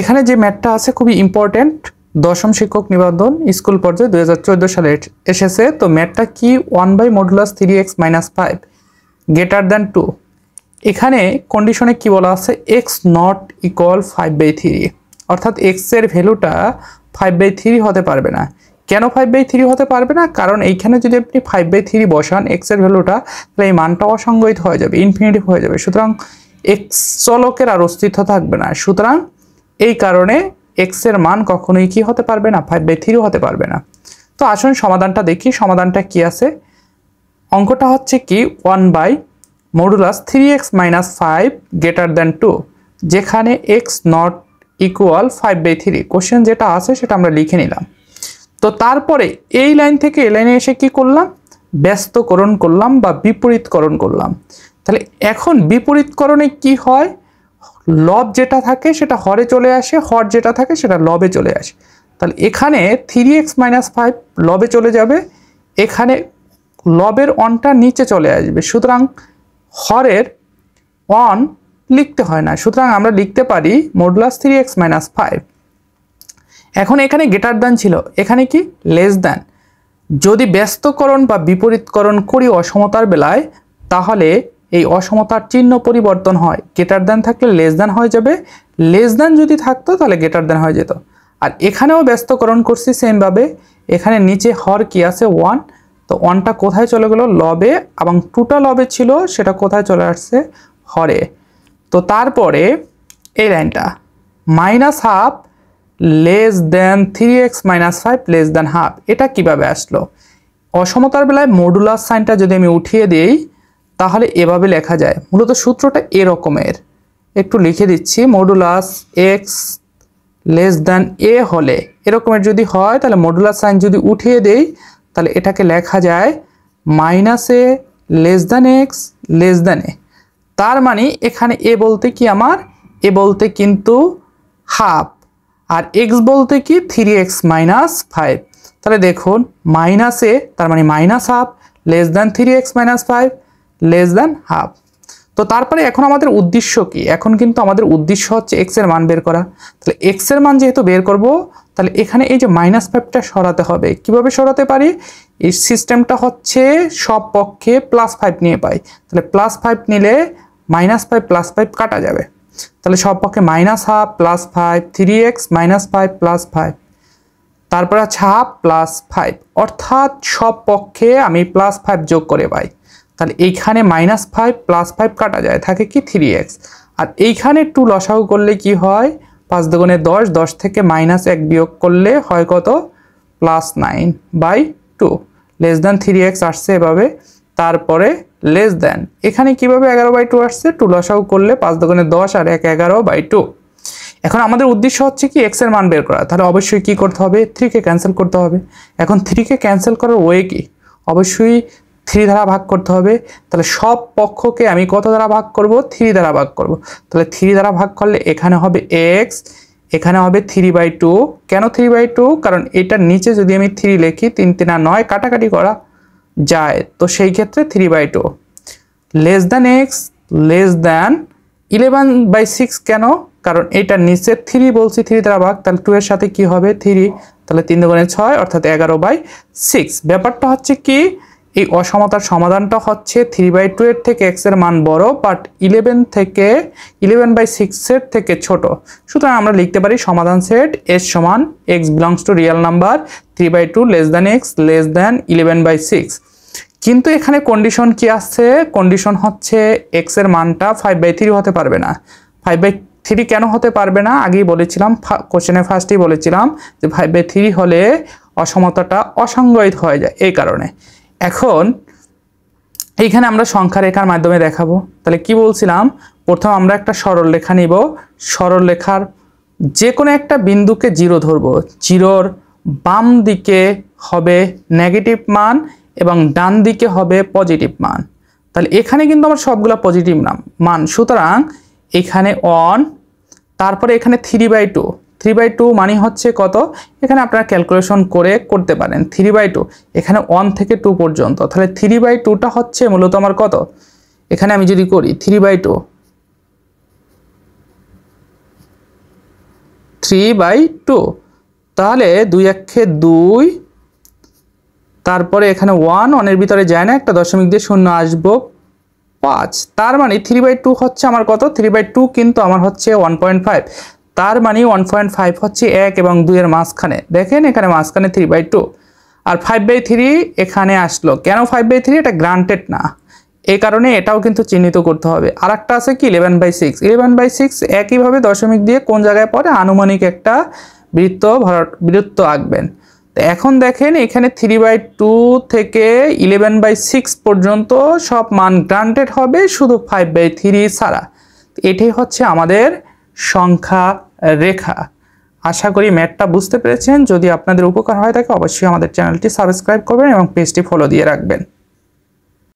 এখানে যে ম্যাটটা আছে খুবই ইম্পর্টেন্ট দশম শিক্ষক নিবন্ধন স্কুল পর্যায়ে দু হাজার সালে এসেছে তো ম্যাটটা কি one by modulus three x minus five greater than two এখানে কন্ডিশনে কি বলা আছে X not equal five by three অর্থাৎ এক্সের ভ্যালুটা ফাইভ বাই থ্রি হতে পারবে না কেন ফাইভ বাই থ্রি হতে পারবে না কারণ এইখানে যদি আপনি ফাইভ বাই থ্রি বসান এক্সের ভ্যালুটা তাহলে এই মানটা অসংগঠিত হয়ে যাবে ইনফিনিটিভ হয়ে যাবে সুতরাং এক্স চলকের আর অস্তিত্ব থাকবে না সুতরাং এই কারণে এক্স এর মান কখনোই কি হতে পারবে না ফাইভ বাই থ্রিও হতে পারবে না তো আসুন সমাধানটা দেখি সমাধানটা কি আছে অঙ্কটা হচ্ছে কি one by modulus three x minus five greater than two যেখানে X not equal five by three question যেটা আছে সেটা আমরা লিখে নিলাম তো তারপরে এই লাইন থেকে এই লাইনে এসে কি করলাম ব্যস্তকরণ করলাম বা বিপরীতকরণ করলাম তাহলে এখন বিপরীতকরণে কি হয় লব যেটা থাকে সেটা হরে চলে আসে হর যেটা থাকে সেটা লবে চলে আসে তাহলে এখানে থ্রি এক্স মাইনাস ফাইভ লবে চলে যাবে এখানে লবের অনটা নিচে চলে আসবে সুতরাং হরের অন লিখতে হয় না সুতরাং আমরা লিখতে পারি modulus three x minus five এখন এখানে গেটার দ্যান ছিল এখানে কি লেস দ্যান যদি ব্যস্তকরণ বা বিপরীতকরণ করি অসমতার বেলায় তাহলে এই অসমতার চিহ্ন পরিবর্তন হয় গেটার দ্যান থাকলে লেস দ্যান হয়ে যাবে লেস দ্যান যদি থাকতো তাহলে গেটার দ্যান হয়ে যেত আর এখানেও ব্যস্তকরণ করছি সেমভাবে এখানে নিচে হর কি আছে ওয়ান তো ওয়ানটা কোথায় চলে গেলো লবে এবং টুটা লবে ছিল সেটা কোথায় চলে আসছে হরে তো তারপরে এই লাইনটা minus half less than three x minus five less than half এটা কিভাবে আসলো অসমতার বেলায় মডুলার সাইনটা যদি আমি উঠিয়ে দিই তাহলে এভাবে লেখা যায় মূলত সূত্রটা এরকমের একটু লিখে দিচ্ছি modulus x less than a হলে এরকমের যদি হয় তাহলে মডুলাস সাইন যদি উঠিয়ে দেই তাহলে এটাকে লেখা যায় minus a less than x less than a তার মানে এখানে এ বলতে কি আমার এ বলতে কিন্তু হাফ আর এক্স বলতে কি থ্রি এক্স মাইনাস ফাইভ তাহলে দেখুন মাইনাস এ তার মানে minus half less than three x minus five less than half তো তারপরে এখন আমাদের উদ্দেশ্য কি এখন কিন্তু আমাদের উদ্দেশ্য হচ্ছে এক্স এর মান বের করা তাহলে এক্স এর মান যেহেতু বের করব তাহলে এখানে এই যে মাইনাস ফাইভটা সরাতে হবে কিভাবে সরাতে পারি এই সিস্টেমটা হচ্ছে সব পক্ষে প্লাস ফাইভ নিয়ে পাই তাহলে প্লাস ফাইভ নিলে মাইনাস ফাইভ প্লাস ফাইভ কাটা যাবে তাহলে সব পক্ষে minus half plus five three x minus five plus five তারপরে আছে হাফ প্লাস ফাইভ অর্থাৎ সব পক্ষে আমি প্লাস ফাইভ যোগ করে পাই তাহলে এইখানে মাইনাস ফাইভ প্লাস ফাইভ কাটা যায় থাকে কি থ্রি এক্স আর এইখানে টু লসাউ করলে কি হয় পাঁচ দুগুণে দশ দশ থেকে মাইনাস এক বিয়োগ করলে হয় কত plus nine by two less than three x আসছে এভাবে তারপরে লেস দ্যান এখানে কিভাবে এগারো বাই টু আসছে টু লসাউ করলে পাঁচ দোকানে দশ আর এক এগারো বাই টু এখন আমাদের উদ্দেশ্য হচ্ছে কি এক্সের মান বের করা তাহলে অবশ্যই কি করতে হবে থ্রিকে ক্যান্সেল করতে হবে এখন থ্রিকে ক্যান্সেল করার ওয়ে কি অবশ্যই থ্রি দ্বারা ভাগ করতে হবে তাহলে সব পক্ষকে আমি কত দ্বারা ভাগ করব থ্রি দ্বারা ভাগ করব তাহলে থ্রি দ্বারা ভাগ করলে এখানে হবে এক্স এখানে হবে থ্রি বাই টু কেন থ্রি বাই টু কারণ এটার নিচে যদি আমি থ্রি লিখি তিন তিনা নয় কাটাকাটি করা যায় তো সেই ক্ষেত্রে three by two less than x less than eleven by six কেন কারণ এটার নিচে থ্রি বলছি থ্রি দ্বারা ভাগ তাহলে টু এর সাথে কি হবে থ্রি তাহলে তিন দোকানে ছয় অর্থাৎ এগারো বাই সিক্স ব্যাপারটা হচ্ছে কি এই অসমতার সমাধানটা হচ্ছে থ্রি বাই টু এর থেকে এক্সের মান বড় বাট ইলেভেন থেকে ইলেভেন বাই সিক্সের থেকে ছোট সুতরাং আমরা লিখতে পারি সমাধান সেট এস সমান x belongs to real number three by two less than x less than eleven by six কিন্তু এখানে কন্ডিশন কি আসছে কন্ডিশন হচ্ছে এক্সের মানটা ফাইভ বাই থ্রি হতে পারবে না ফাইভ বাই থ্রি কেন হতে পারবে না আগেই বলেছিলাম কোশ্চেনে ফার্স্টেই বলেছিলাম যে ফাইভ বাই থ্রি হলে অসমতাটা অসংজ্ঞায়িত হয়ে যায় এই কারণে এখন এইখানে আমরা সংখ্যা রেখার মাধ্যমে দেখাবো তাহলে কি বলছিলাম প্রথম আমরা একটা সরল রেখা নিব সরল রেখার যে কোনো একটা বিন্দুকে জিরো ধরবো জিরোর বাম দিকে হবে নেগেটিভ মান এবং ডান দিকে হবে পজিটিভ মান তাহলে এখানে কিন্তু আমার সবগুলো পজিটিভ নাম মান সুতরাং এখানে অন তারপরে এখানে three by two three by two মানে হচ্ছে কত এখানে আপনারা ক্যালকুলেশন করে করতে পারেন থ্রি বাই টু এখানে ওয়ান থেকে টু পর্যন্ত তাহলে থ্রি বাই টুটা হচ্ছে মূলত আমার কত এখানে আমি যদি করি three by two three by two তাহলে দুই একে দুই তারপরে এখানে ওয়ান ওয়ানের ভিতরে যায় না একটা দশমিক দিয়ে শূন্য আসবো পাঁচ তার মানে থ্রি বাই টু হচ্ছে আমার কত থ্রি বাই টু কিন্তু আমার হচ্ছে ওয়ান পয়েন্ট ফাইভ তার মানে ওয়ান পয়েন্ট ফাইভ হচ্ছে এক এবং দুইয়ের মাঝখানে দেখেন এখানে মাঝখানে থ্রি বাই টু আর ফাইভ বাই থ্রি এখানে আসলো কেন ফাইভ বাই থ্রি এটা গ্রান্টেড না এই কারণে এটাও কিন্তু চিহ্নিত করতে হবে আর একটা আছে কি eleven by six eleven by six একইভাবে দশমিক দিয়ে কোন জায়গায় পরে আনুমানিক একটা বৃত্ত ভর বৃত্ত আঁকবেন তো এখন দেখেন এখানে থ্রি বাই টু থেকে ইলেভেন বাই সিক্স পর্যন্ত সব মান গ্রান্টেড হবে শুধু ফাইভ বাই থ্রি ছাড়া এটাই হচ্ছে আমাদের সংখ্যা রেখা আশা করি ম্যাটটা বুঝতে পেরেছেন যদি আপনাদের উপকার হয় থাকে অবশ্যই আমাদের চ্যানেলটি সাবস্ক্রাইব করবেন এবং পেজটি ফলো দিয়ে রাখবেন